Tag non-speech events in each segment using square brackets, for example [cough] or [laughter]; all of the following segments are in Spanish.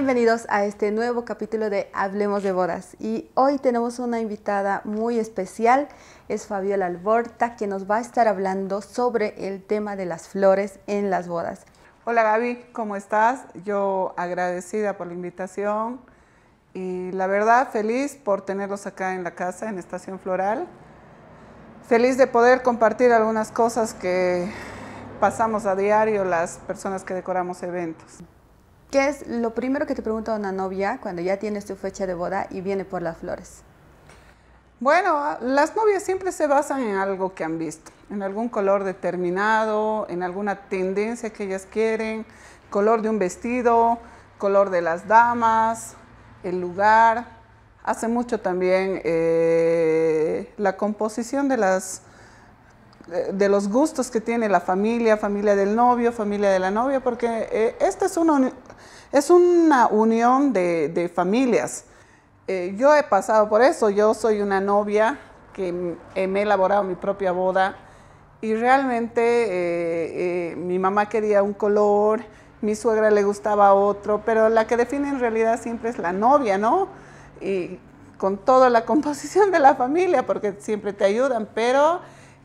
Bienvenidos a este nuevo capítulo de Hablemos de Bodas y hoy tenemos una invitada muy especial, es Fabiola Alborta, que nos va a estar hablando sobre el tema de las flores en las bodas. Hola Gaby, ¿cómo estás? Yo agradecida por la invitación y la verdad feliz por tenerlos acá en la casa, en Estación Floral. Feliz de poder compartir algunas cosas que pasamos a diario las personas que decoramos eventos. ¿Qué es lo primero que te pregunta una novia cuando ya tienes tu fecha de boda y viene por las flores? Bueno, las novias siempre se basan en algo que han visto, en algún color determinado, en alguna tendencia que ellas quieren, color de un vestido, color de las damas, el lugar. Hace mucho también eh, la composición de las, eh, de, los gustos que tiene la familia, familia del novio, familia de la novia, porque eh, esta es una, es una unión de, familias. Eh, yo he pasado por eso, yo soy una novia que me he elaborado mi propia boda y realmente mi mamá quería un color, mi suegra le gustaba otro, pero la que define en realidad siempre es la novia, ¿no? Y con toda la composición de la familia, porque siempre te ayudan, pero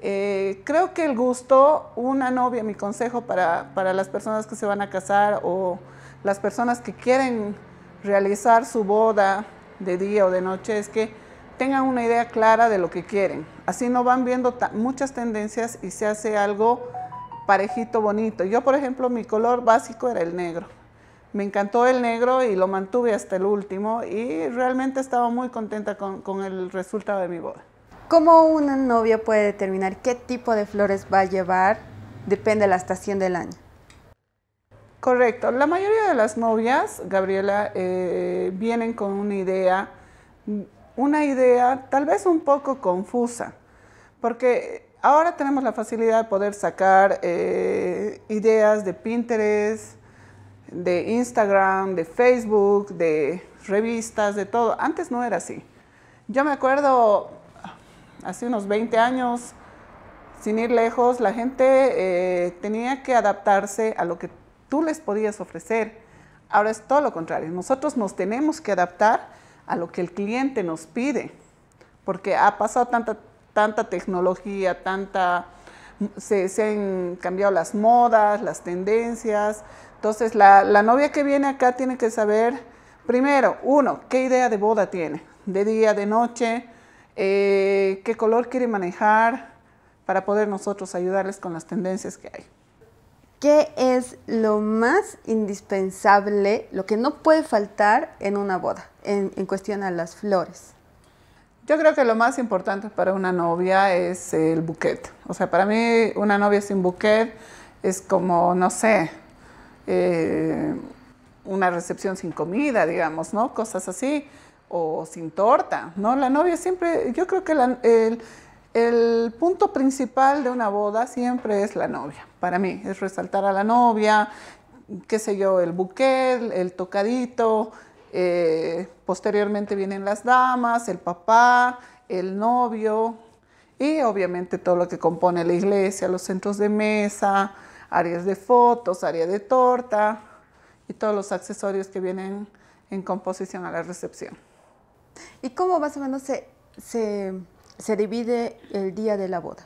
eh, creo que el gusto, una novia, mi consejo para, las personas que se van a casar o las personas que quieren realizar su boda de día o de noche es que tengan una idea clara de lo que quieren. Así no van viendo muchas tendencias y se hace algo parejito, bonito. Yo, por ejemplo, mi color básico era el negro. Me encantó el negro y lo mantuve hasta el último y realmente estaba muy contenta con el resultado de mi boda. ¿Cómo una novia puede determinar qué tipo de flores va a llevar? Depende de la estación del año. Correcto. La mayoría de las novias, Gabriela, eh, vienen con una idea, una idea tal vez un poco confusa, porque ahora tenemos la facilidad de poder sacar eh, ideas de Pinterest, de Instagram, de Facebook, de revistas, de todo. Antes no era así. Yo me acuerdo hace unos 20 años, sin ir lejos, la gente eh, tenía que adaptarse a lo que tú les podías ofrecer. Ahora es todo lo contrario. Nosotros nos tenemos que adaptar a lo que el cliente nos pide, porque ha pasado tanta, tanta tecnología, tanta, se, han cambiado las modas, las tendencias. Entonces, la, la novia que viene acá tiene que saber, primero, uno, qué idea de boda tiene, de día, de noche, eh, qué color quiere manejar, para poder nosotros ayudarles con las tendencias que hay. ¿Qué es lo más indispensable, lo que no puede faltar en una boda, en, cuestión a las flores? Yo creo que lo más importante para una novia es el bouquet. O sea, para mí una novia sin bouquet es como, no sé, eh, una recepción sin comida, digamos, ¿no? Cosas así o sin torta, ¿no? La novia siempre, yo creo que el, punto principal de una boda siempre es la novia, para mí, es resaltar a la novia, qué sé yo, el buquet, el tocadito, eh, posteriormente vienen las damas, el papá, el novio y obviamente todo lo que compone la iglesia, los centros de mesa, áreas de fotos, área de torta y todos los accesorios que vienen en composición a la recepción. ¿Y cómo más o menos se, divide el día de la boda?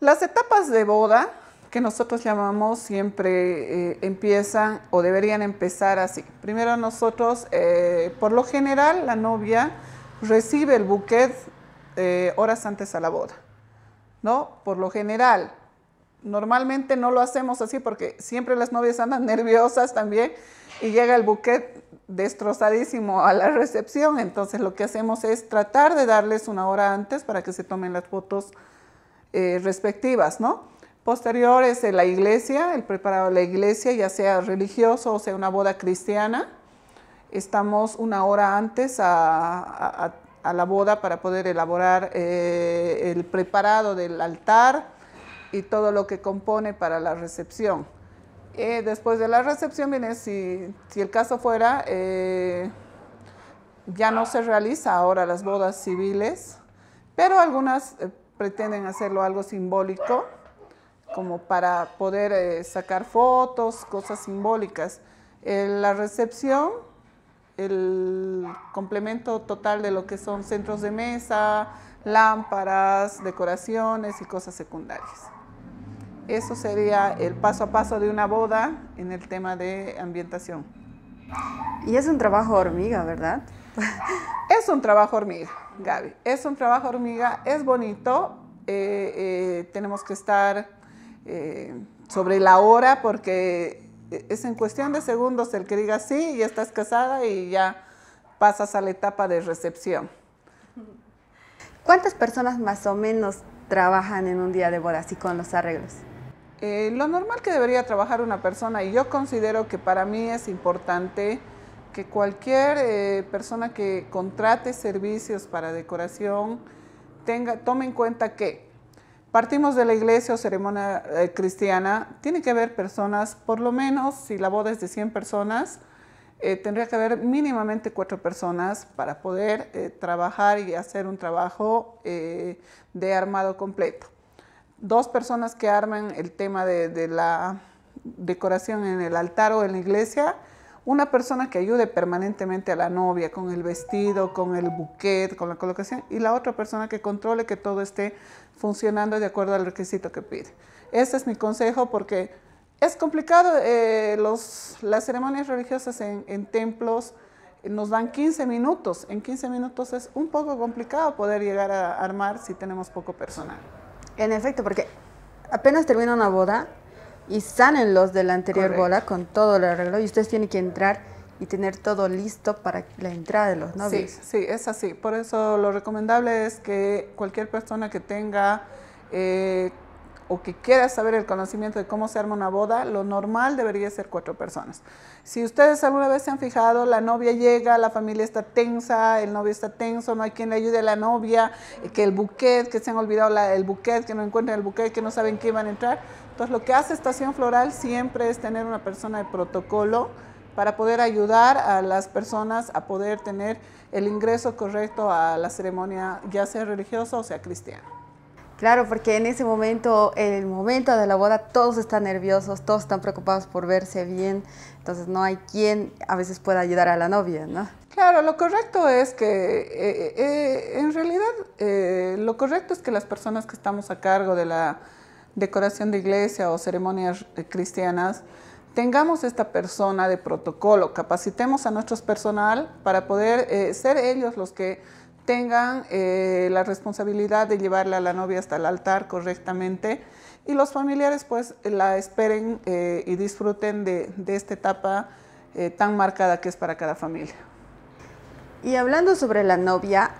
Las etapas de boda que nosotros llamamos siempre eh, empiezan o deberían empezar así. Primero nosotros, eh, por lo general, la novia recibe el buquet eh, horas antes a la boda, ¿no? Por lo general. Normalmente no lo hacemos así porque siempre las novias andan [laughs] nerviosas también y llega el buquet destrozadísimo a la recepción, entonces lo que hacemos es tratar de darles una hora antes para que se tomen las fotos eh, respectivas, ¿no? Posterior es la iglesia, el preparado de la iglesia, ya sea religioso o sea una boda cristiana. Estamos una hora antes a, la boda para poder elaborar eh, el preparado del altar y todo lo que compone para la recepción. Eh, después de la recepción viene, si, el caso fuera, eh, ya no se realiza ahora las bodas civiles, pero algunas eh, pretenden hacerlo algo simbólico, como para poder sacar fotos, cosas simbólicas. la recepción, el complemento total de lo que son centros de mesa, lámparas, decoraciones y cosas secundarias. Eso sería el paso a paso de una boda en el tema de ambientación. Y es un trabajo hormiga, ¿verdad? [laughs] es un trabajo hormiga, Gaby. Es un trabajo hormiga, es bonito. Eh, eh, tenemos que estar eh, sobre la hora porque es en cuestión de segundos el que diga sí, ya estás casada y ya pasas a la etapa de recepción. ¿Cuántas personas más o menos trabajan en un día de boda así con los arreglos? Eh, lo normal que debería trabajar una persona y yo considero que para mí es importante que cualquier eh, persona que contrate servicios para decoración tenga, tome en cuenta que partimos de la iglesia o ceremonia eh, cristiana, tiene que haber personas, por lo menos si la boda es de 100 personas, tendría que haber mínimamente cuatro personas para poder trabajar y hacer un trabajo de armado completo dos personas que arman el tema de, la decoración en el altar o en la iglesia, una persona que ayude permanentemente a la novia con el vestido, con el bouquet, con la colocación, y la otra persona que controle que todo esté funcionando de acuerdo al requisito que pide. Este es mi consejo porque es complicado. Eh, las ceremonias religiosas en, templos nos dan 15 minutos. En 15 minutos es un poco complicado poder llegar a armar si tenemos poco personal. En efecto, porque apenas termina una boda y salen los de la anterior boda con todo el arreglo y ustedes tienen que entrar y tener todo listo para la entrada de los novios. Sí, sí, es así. Por eso lo recomendable es que cualquier persona que tenga eh, o que quiera saber el conocimiento de cómo se arma una boda, lo normal debería ser cuatro personas. Si ustedes alguna vez se han fijado, la novia llega, la familia está tensa, el novio está tenso, no hay quien le ayude a la novia, eh, que el buquet, que se han olvidado el buquet, que no encuentran el buquet, que no saben qué van a entrar. Entonces lo que hace Estación Floral siempre es tener una persona de protocolo para poder ayudar a las personas a poder tener el ingreso correcto a la ceremonia, ya sea religiosa o sea cristiana. Claro, porque en ese momento, en el momento de la boda, todos están nerviosos, todos están preocupados por verse bien, entonces no hay quien a veces pueda ayudar a la novia, ¿no? Claro, lo correcto es que, eh, eh, eh, en realidad, lo correcto es que las personas que estamos a cargo de la decoración de iglesia o ceremonias cristianas, tengamos esta persona de protocolo, capacitemos a nuestro personal para poder ser ellos los que tengan eh, la responsabilidad de llevarle a la novia hasta el altar correctamente y los familiares pues la esperen eh, y disfruten de, esta etapa eh, tan marcada que es para cada familia. Y hablando sobre la novia,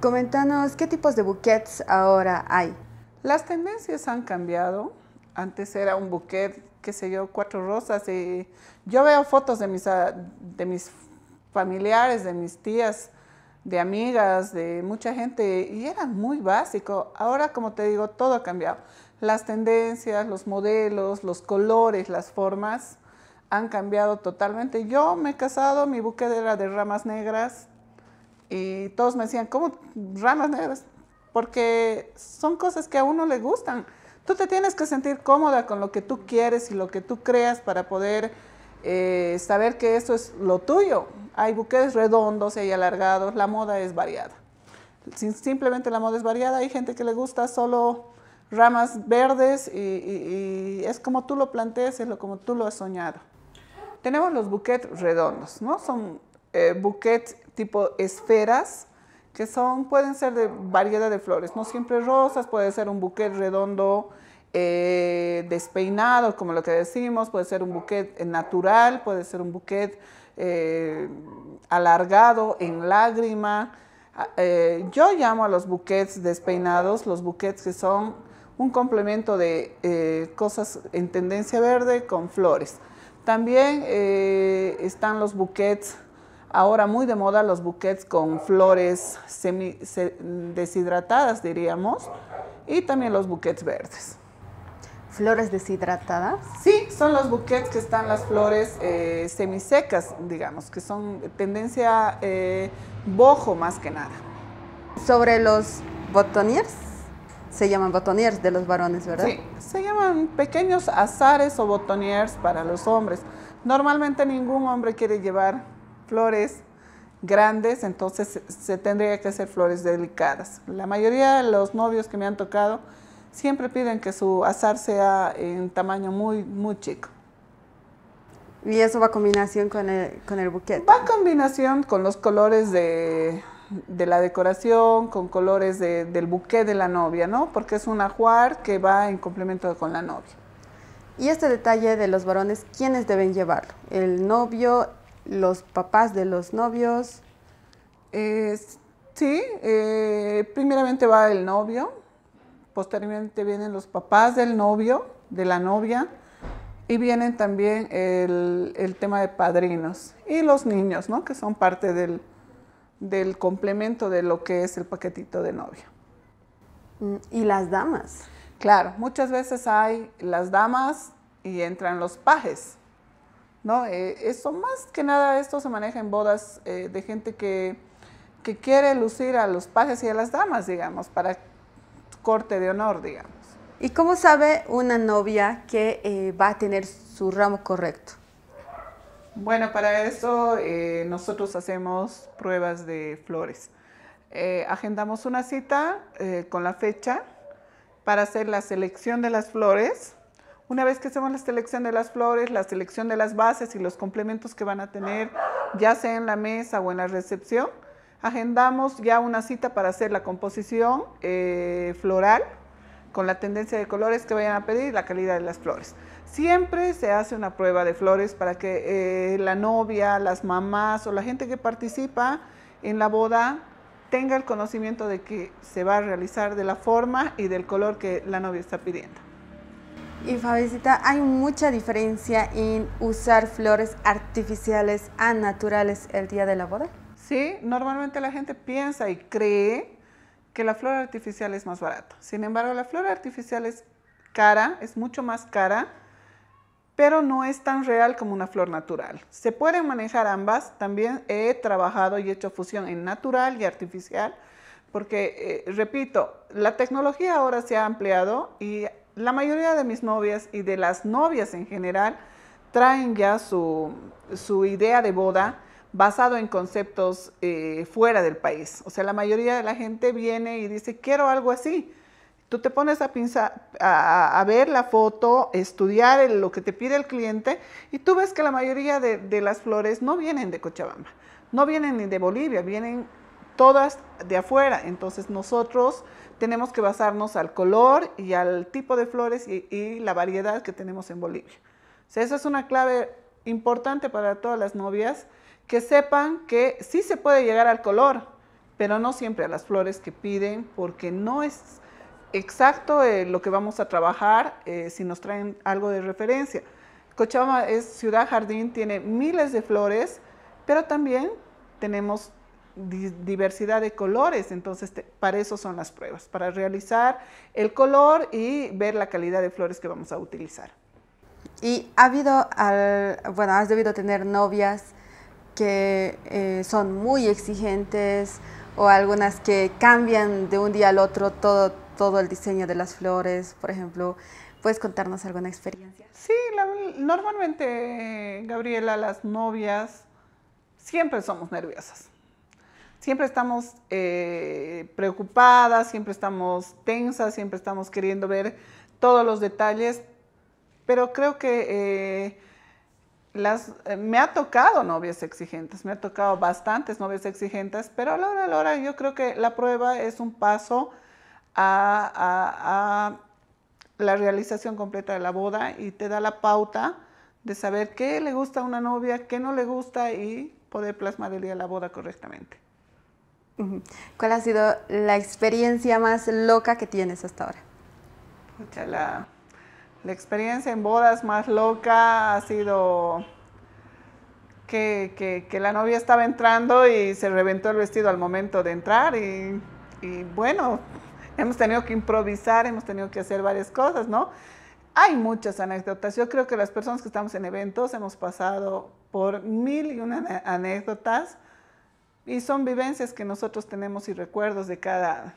comentanos qué tipos de buquets ahora hay. Las tendencias han cambiado. Antes era un buquet, qué sé yo, cuatro rosas y yo veo fotos de mis ah, familiares, de mis tías, de amigas, de mucha gente, y era muy básico. Ahora, como te digo, todo ha cambiado. Las tendencias, los modelos, los colores, las formas han cambiado totalmente. Yo me he casado, mi buque era de ramas negras y todos me decían, ¿cómo ramas negras? Porque son cosas que a uno le gustan. Tú te tienes que sentir cómoda con lo que tú quieres y lo que tú creas para poder eh, saber que eso es lo tuyo. Hay buquetes redondos y alargados, la moda es variada. Simplemente la moda es variada, hay gente que le gusta solo ramas verdes y, es como tú lo planteas, es como tú lo has soñado. Tenemos los buquetes redondos, ¿no? Son buquetes eh, buquets tipo esferas que son, pueden ser de variedad de flores, no siempre rosas, puede ser un buquet redondo eh, despeinado, como lo que decimos, puede ser un buquet natural, puede ser un buquet eh, alargado en lágrima. Ah, eh, yo llamo a los buquets despeinados, los buquets que son un complemento de eh, cosas en tendencia verde con flores. También están los buquets, ahora muy de moda los buquets con flores semi, deshidratadas, diríamos, y también los buquets verdes flores deshidratadas? Sí, son los bouquets que están las flores eh, semisecas, digamos, que son tendencia eh, bojo más que nada. Sobre los botoniers, se llaman botoniers de los varones, ¿verdad? Sí, se llaman pequeños azares o botoniers para los hombres. Normalmente ningún hombre quiere llevar flores grandes, entonces se tendría que hacer flores delicadas. La mayoría de los novios que me han tocado Siempre piden que su azar sea en tamaño muy, muy chico. ¿Y eso va a combinación con el, con el buquete? Va a combinación con los colores de, la decoración, con colores de, del bouquet de la novia, ¿no? Porque es un ajuar que va en complemento con la novia. Y este detalle de los varones, ¿quiénes deben llevarlo? ¿El novio, los papás de los novios? sí, eh, primeramente va el novio, posteriormente vienen los papás del novio, de la novia, y vienen también el, tema de padrinos y los niños, ¿no? que son parte del, complemento de lo que es el paquetito de novia. Mm, ¿Y las damas? Claro, muchas veces hay las damas y entran los pajes. ¿no? Eh, eso más que nada, esto se maneja en bodas eh, de gente que, que, quiere lucir a los pajes y a las damas, digamos, para corte de honor, digamos. ¿Y cómo sabe una novia que eh, va a tener su ramo correcto? Bueno, para eso eh, nosotros hacemos pruebas de flores. Eh, agendamos una cita con la fecha para hacer la selección de las flores. Una vez que hacemos la selección de las flores, la selección de las bases y los complementos que van a tener, ya sea en la mesa o en la recepción, agendamos ya una cita para hacer la composición eh, floral con la tendencia de colores que vayan a pedir y la calidad de las flores. Siempre se hace una prueba de flores para que eh, la novia, las mamás o la gente que participa en la boda tenga el conocimiento de que se va a realizar de la forma y del color que la novia está pidiendo. Y Fabicita, hay mucha diferencia en usar flores artificiales a naturales el día de la boda. ¿sí? Normalmente la gente piensa y cree que la flor artificial es más barata. Sin embargo, la flor artificial es cara, es mucho más cara, pero no es tan real como una flor natural. Se pueden manejar ambas. También he trabajado y hecho fusión en natural y artificial, porque, eh, repito, la tecnología ahora se ha ampliado y la mayoría de mis novias y de las novias en general traen ya su, su idea de boda basado en conceptos eh, fuera del país. O sea, la mayoría de la gente viene y dice, quiero algo así. Tú te pones a, pinza, a, ver la foto, estudiar lo que te pide el cliente y tú ves que la mayoría de, las flores no vienen de Cochabamba, no vienen ni de Bolivia, vienen todas de afuera. Entonces nosotros tenemos que basarnos al color y al tipo de flores y, la variedad que tenemos en Bolivia. O sea, eso es una clave importante para todas las novias que sepan que sí se puede llegar al color, pero no siempre a las flores que piden, porque no es exacto eh, lo que vamos a trabajar eh, si nos traen algo de referencia. Cochabamba es ciudad jardín, tiene miles de flores, pero también tenemos diversidad de colores, entonces para eso son las pruebas, para realizar el color y ver la calidad de flores que vamos a utilizar. Y ha habido, al, bueno, has debido tener novias que eh, son muy exigentes o algunas que cambian de un día al otro todo, todo el diseño de las flores, por ejemplo. ¿Puedes contarnos alguna experiencia? Sí, normalmente, Gabriela, las novias siempre somos nerviosas. Siempre estamos eh, preocupadas, siempre estamos tensas, siempre estamos queriendo ver todos los detalles, pero creo que eh, las, eh, me ha tocado novias exigentes, me ha tocado bastantes novias exigentes, pero a la hora, a la hora yo creo que la prueba es un paso a, la realización completa de la boda y te da la pauta de saber qué le gusta a una novia, qué no le gusta y poder plasmar el día de la boda correctamente. ¿Cuál ha sido la experiencia más loca que tienes hasta ahora? la, la experiencia en bodas más loca ha sido que, la novia estaba entrando y se reventó el vestido al momento de entrar y, y bueno, hemos tenido que improvisar, hemos tenido que hacer varias cosas, ¿no? Hay muchas anécdotas. Yo creo que las personas que estamos en eventos hemos pasado por mil y una anécdotas y son vivencias que nosotros tenemos y recuerdos de cada,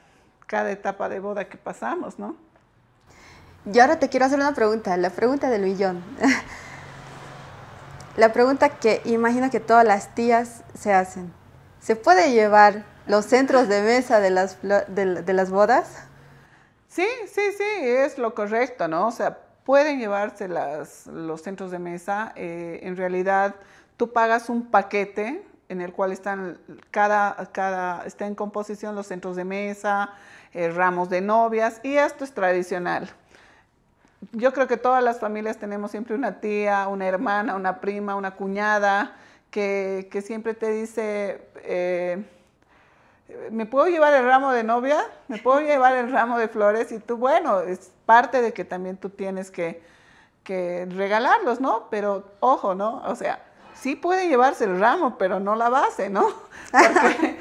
cada etapa de boda que pasamos, ¿no? Y ahora te quiero hacer una pregunta, la pregunta del millón. [laughs] la pregunta que imagino que todas las tías se hacen. ¿Se puede llevar los centros de mesa de las, las bodas? Sí, sí, sí, es lo correcto, ¿no? O sea, pueden llevarse los centros de mesa. Eh, en realidad, tú pagas un paquete en el cual están cada, cada, está en composición los centros de mesa, eh, ramos de novias, y esto es tradicional yo creo que todas las familias tenemos siempre una tía, una hermana, una prima, una cuñada, que, siempre te dice, eh, ¿me puedo llevar el ramo de novia? ¿Me puedo llevar el ramo de flores? Y tú, bueno, es parte de que también tú tienes que, que regalarlos, ¿no? Pero ojo, ¿no? O sea, sí puede llevarse el ramo, pero no la base, ¿no? [laughs]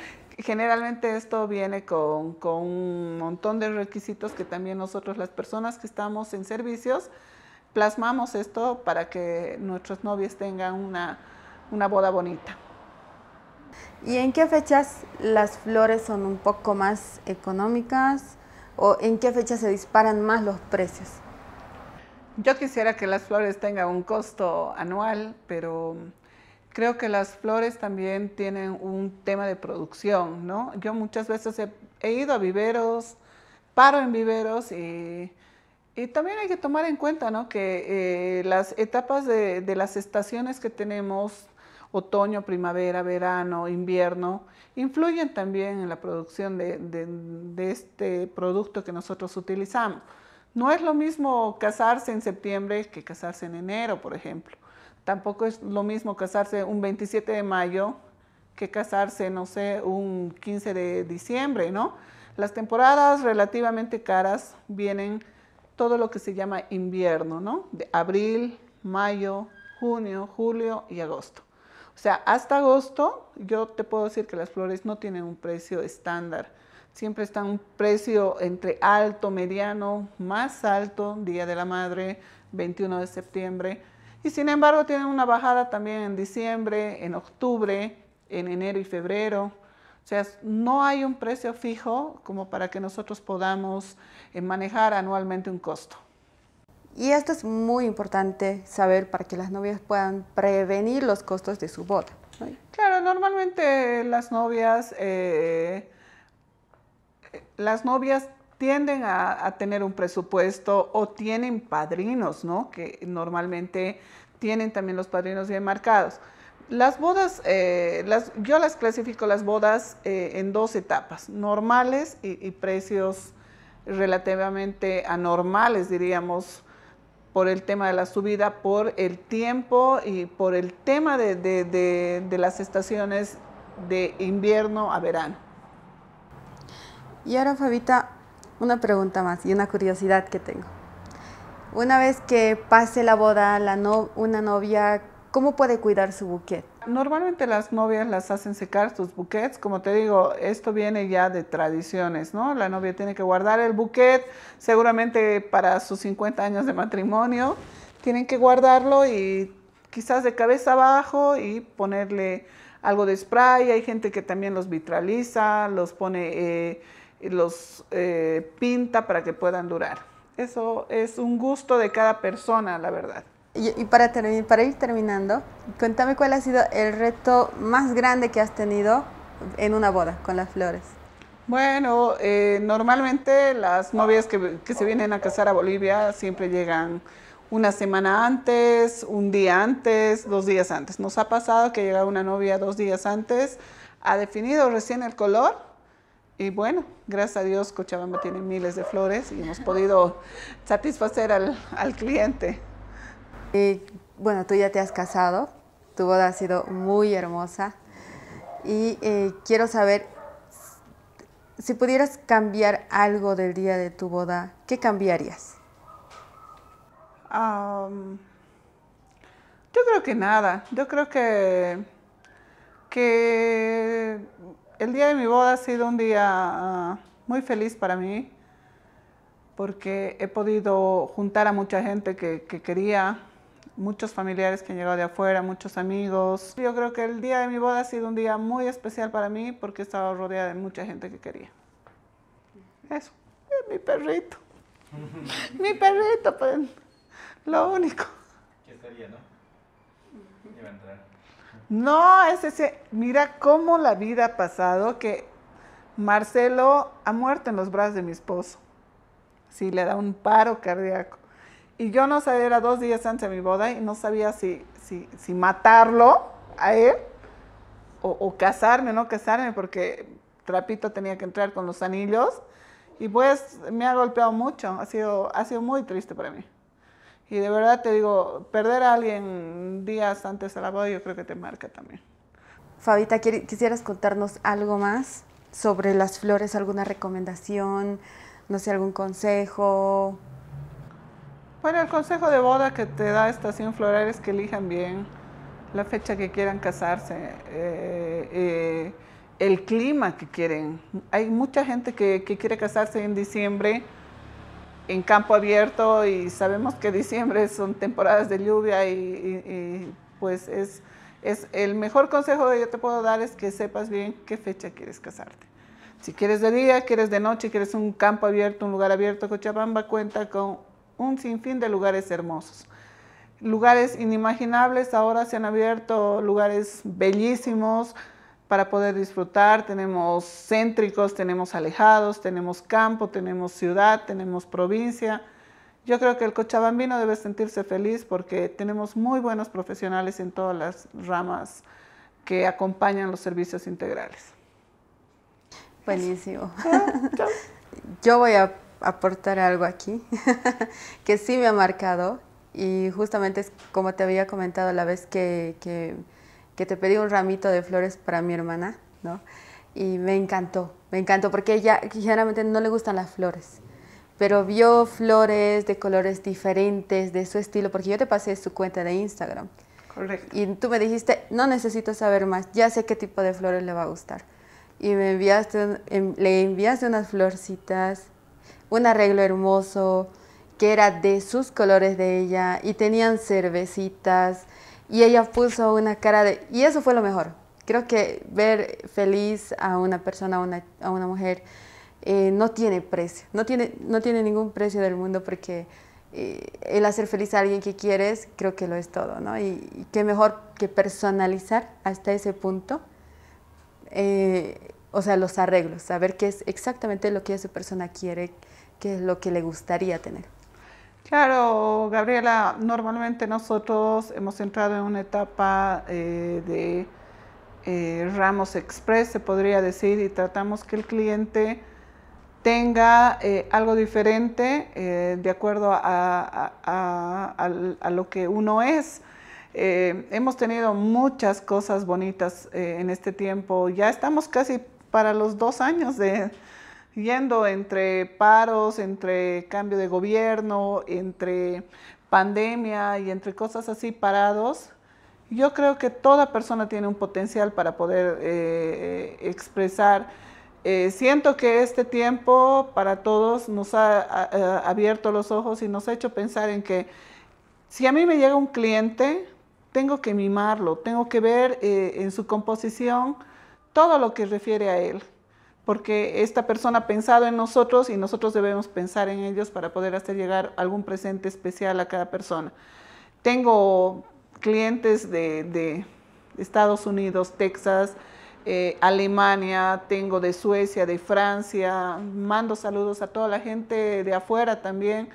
Generalmente esto viene con, un montón de requisitos que también nosotros, las personas que estamos en servicios, plasmamos esto para que nuestros novios tengan una, una boda bonita. ¿Y en qué fechas las flores son un poco más económicas o en qué fechas se disparan más los precios? Yo quisiera que las flores tengan un costo anual, pero Creo que las flores también tienen un tema de producción, ¿no? Yo muchas veces he, ido a viveros, paro en viveros y, también hay que tomar en cuenta, ¿no? Que eh, las etapas de, las estaciones que tenemos, otoño, primavera, verano, invierno, influyen también en la producción de, este producto que nosotros utilizamos. No es lo mismo casarse en septiembre que casarse en enero, por ejemplo. Tampoco es lo mismo casarse un 27 de mayo que casarse, no sé, un 15 de diciembre, ¿no? Las temporadas relativamente caras vienen todo lo que se llama invierno, ¿no? De abril, mayo, junio, julio y agosto. O sea, hasta agosto yo te puedo decir que las flores no tienen un precio estándar. Siempre está un precio entre alto, mediano, más alto, Día de la Madre, 21 de septiembre y sin embargo tienen una bajada también en diciembre, en octubre, en enero y febrero. O sea, no hay un precio fijo como para que nosotros podamos eh, manejar anualmente un costo. Y esto es muy importante saber para que las novias puedan prevenir los costos de su boda. Claro, normalmente las novias, eh, eh, las novias tienden a, tener un presupuesto o tienen padrinos, ¿no? Que normalmente tienen también los padrinos bien marcados. Las bodas, eh, las, yo las clasifico las bodas eh, en dos etapas, normales y, precios relativamente anormales, diríamos, por el tema de la subida, por el tiempo y por el tema de, de las estaciones de invierno a verano. Y ahora, Fabita, una pregunta más y una curiosidad que tengo. Una vez que pase la boda, la una novia, ¿cómo puede cuidar su buquete? Normalmente las novias las hacen secar sus buquets, como te digo, esto viene ya de tradiciones, ¿no? La novia tiene que guardar el buquet, seguramente para sus 50 años de matrimonio, tienen que guardarlo y quizás de cabeza abajo y ponerle algo de spray, hay gente que también los vitraliza, los pone... Eh, los eh, pinta para que puedan durar. Eso es un gusto de cada persona, la verdad. Y, para, para ir terminando, cuéntame cuál ha sido el reto más grande que has tenido en una boda con las flores. Bueno, eh, normalmente las novias que, que, se vienen a casar a Bolivia siempre llegan una semana antes, un día antes, dos días antes. Nos ha pasado que llega una novia dos días antes, ha definido recién el color y bueno, gracias a Dios Cochabamba tiene miles de flores y hemos podido satisfacer al, cliente. Y bueno, tú ya te has casado, tu boda ha sido muy hermosa y eh, quiero saber si pudieras cambiar algo del día de tu boda, ¿qué cambiarías? yo creo que nada, yo creo que, que el día de mi boda ha sido un día ah, muy feliz para mí porque he podido juntar a mucha gente que, quería, muchos familiares que han llegado de afuera, muchos amigos. Yo creo que el día de mi boda ha sido un día muy especial para mí porque estaba rodeada de mucha gente que quería. Eso, mi perrito. [laughs] mi perrito, pues, lo único. a no, es ese, mira cómo la vida ha pasado, que Marcelo ha muerto en los brazos de mi esposo. Sí, le da un paro cardíaco. Y yo no sabía, era dos días antes de mi boda y no sabía si, si, matarlo a él o, casarme no casarme, porque Trapito tenía que entrar con los anillos. Y pues me ha golpeado mucho, ha sido, ha sido muy triste para mí. Y de verdad te digo, perder a alguien días antes de la boda yo creo que te marca también. Fabita, ¿quisieras contarnos algo más sobre las flores? ¿Alguna recomendación? No sé, algún consejo. Bueno, el consejo de boda que te da Estación Floral es que elijan bien la fecha que quieran casarse, eh, eh, el clima que quieren. Hay mucha gente que, que quiere casarse en diciembre en campo abierto y sabemos que diciembre son temporadas de lluvia y, pues es, es, el mejor consejo que yo te puedo dar es que sepas bien qué fecha quieres casarte. Si quieres de día, quieres de noche, quieres un campo abierto, un lugar abierto, Cochabamba cuenta con un sinfín de lugares hermosos. Lugares inimaginables, ahora se han abierto lugares bellísimos, para poder disfrutar. Tenemos céntricos, tenemos alejados, tenemos campo, tenemos ciudad, tenemos provincia. Yo creo que el cochabambino debe sentirse feliz porque tenemos muy buenos profesionales en todas las ramas que acompañan los servicios integrales. Buenísimo. Ah, [laughs] Yo voy a aportar algo aquí [laughs] que sí me ha marcado y justamente es como te había comentado la vez que, que que te pedí un ramito de flores para mi hermana, ¿no? Y me encantó, me encantó, porque ella generalmente no le gustan las flores, pero vio flores de colores diferentes, de su estilo, porque yo te pasé su cuenta de Instagram. Correcto. Y tú me dijiste, no necesito saber más, ya sé qué tipo de flores le va a gustar. Y me enviaste, em, le enviaste unas florcitas, un arreglo hermoso, que era de sus colores de ella, y tenían cervecitas, y ella puso una cara de... Y eso fue lo mejor. Creo que ver feliz a una persona, a una, a una mujer, eh, no tiene precio. No tiene, no tiene ningún precio del mundo porque eh, el hacer feliz a alguien que quieres, creo que lo es todo, ¿no? Y, qué mejor que personalizar hasta ese punto. Eh, o sea, los arreglos, saber qué es exactamente lo que esa persona quiere, qué es lo que le gustaría tener. Claro, Gabriela, normalmente nosotros hemos entrado en una etapa eh, de eh, ramos express, se podría decir, y tratamos que el cliente tenga eh, algo diferente de acuerdo a, lo que uno es. hemos tenido muchas cosas bonitas en este tiempo, ya estamos casi para los dos años de, yendo entre paros, entre cambio de gobierno, entre pandemia y entre cosas así parados, yo creo que toda persona tiene un potencial para poder eh, eh, expresar. Eh, siento que este tiempo para todos nos ha, abierto los ojos y nos ha hecho pensar en que si a mí me llega un cliente, tengo que mimarlo, tengo que ver en su composición todo lo que refiere a él porque esta persona ha pensado en nosotros y nosotros debemos pensar en ellos para poder hacer llegar algún presente especial a cada persona. Tengo clientes de, Estados Unidos, Texas, eh, Alemania, tengo de Suecia, de Francia, mando saludos a toda la gente de afuera también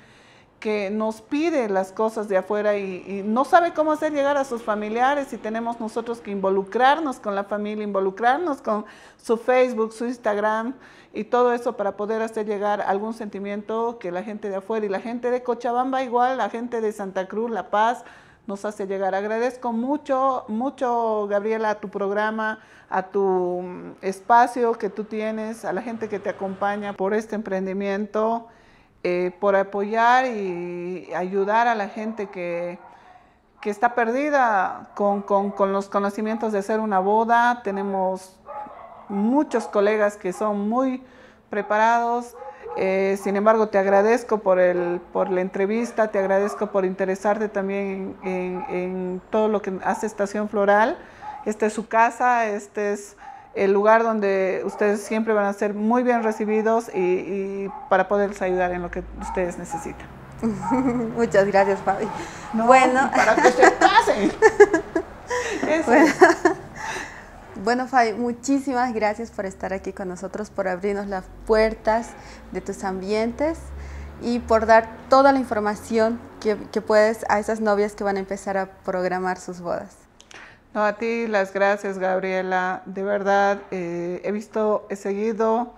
que nos pide las cosas de afuera y, no sabe cómo hacer llegar a sus familiares y tenemos nosotros que involucrarnos con la familia, involucrarnos con su Facebook, su Instagram y todo eso para poder hacer llegar algún sentimiento que la gente de afuera y la gente de Cochabamba igual, la gente de Santa Cruz, La Paz nos hace llegar. Agradezco mucho, mucho Gabriela a tu programa, a tu mm, espacio que tú tienes, a la gente que te acompaña por este emprendimiento. Eh, por apoyar y ayudar a la gente que, está perdida con, los conocimientos de hacer una boda. Tenemos muchos colegas que son muy preparados. Eh, sin embargo, te agradezco por, el, por la entrevista, te agradezco por interesarte también en, todo lo que hace Estación Floral. Esta es su casa, este es el lugar donde ustedes siempre van a ser muy bien recibidos y, para poderles ayudar en lo que ustedes necesitan. [laughs] Muchas gracias, Fabi. bueno, para que se pasen. [laughs] [laughs] Bueno. Fabi, muchísimas gracias por estar aquí con nosotros, por abrirnos las puertas de tus ambientes y por dar toda la información que puedes a esas novias que van a empezar a programar sus bodas. No, a ti las gracias, Gabriela. De verdad, eh, he visto, he seguido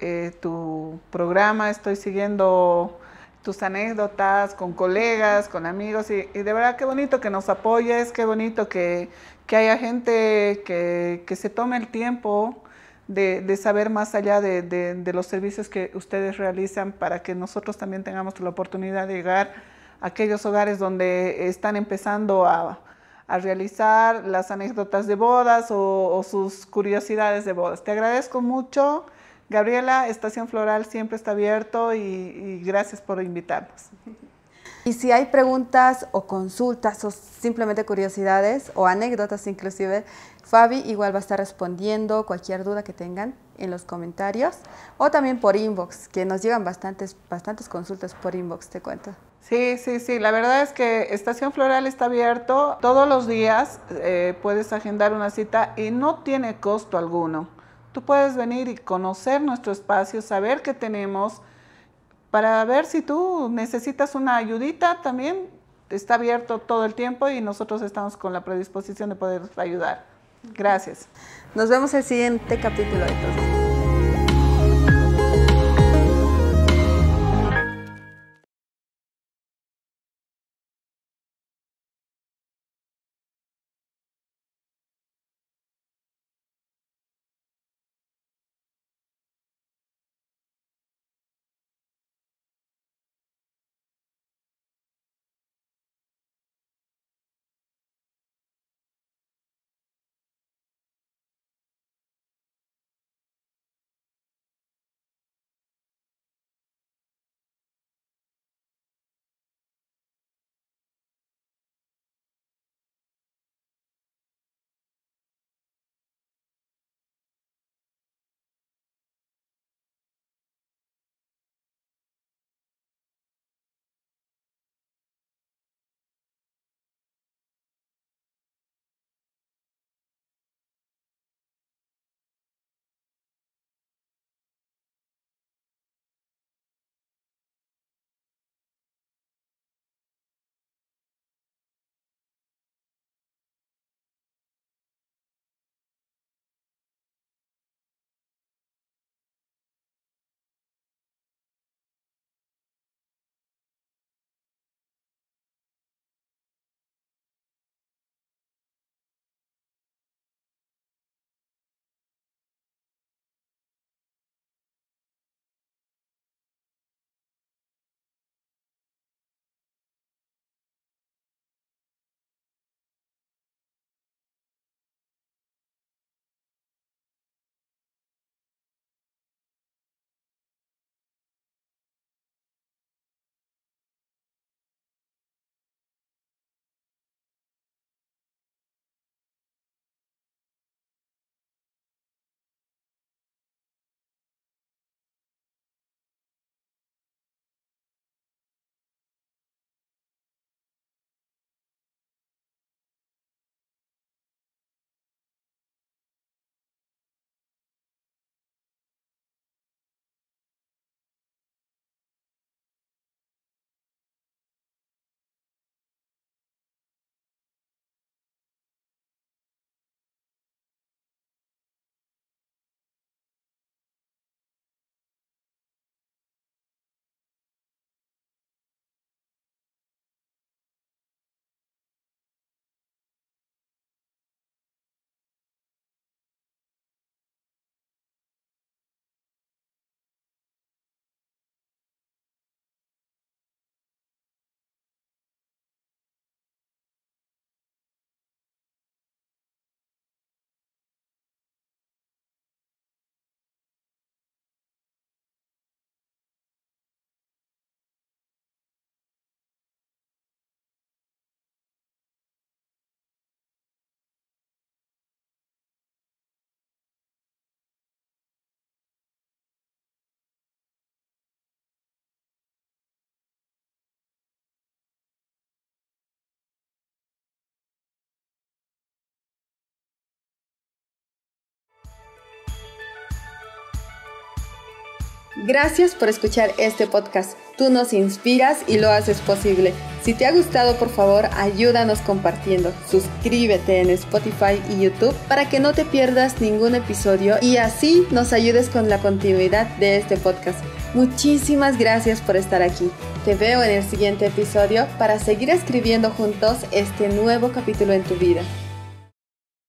eh, tu programa, estoy siguiendo tus anécdotas con colegas, con amigos, y, de verdad qué bonito que nos apoyes, qué bonito que, haya gente que, se tome el tiempo de, saber más allá de los servicios que ustedes realizan para que nosotros también tengamos la oportunidad de llegar a aquellos hogares donde están empezando a a realizar las anécdotas de bodas o, sus curiosidades de bodas. Te agradezco mucho. Gabriela, Estación Floral siempre está abierto y, gracias por invitarnos. [laughs] Y si hay preguntas o consultas o simplemente curiosidades o anécdotas inclusive, Fabi igual va a estar respondiendo cualquier duda que tengan en los comentarios o también por inbox, que nos llegan bastantes, bastantes consultas por inbox, te cuento. Sí, sí, sí. La verdad es que Estación Floral está abierto todos los días. Eh, puedes agendar una cita y no tiene costo alguno. Tú puedes venir y conocer nuestro espacio, saber qué tenemos. Para ver si tú necesitas una ayudita, también está abierto todo el tiempo y nosotros estamos con la predisposición de poder ayudar. Gracias. Nos vemos el siguiente capítulo Gracias por escuchar este podcast. Tú nos inspiras y lo haces posible. Si te ha gustado, por favor, ayúdanos compartiendo. Suscríbete en Spotify y YouTube para que no te pierdas ningún episodio y así nos ayudes con la continuidad de este podcast. Muchísimas gracias por estar aquí. Te veo en el siguiente episodio para seguir escribiendo juntos este nuevo capítulo en tu vida.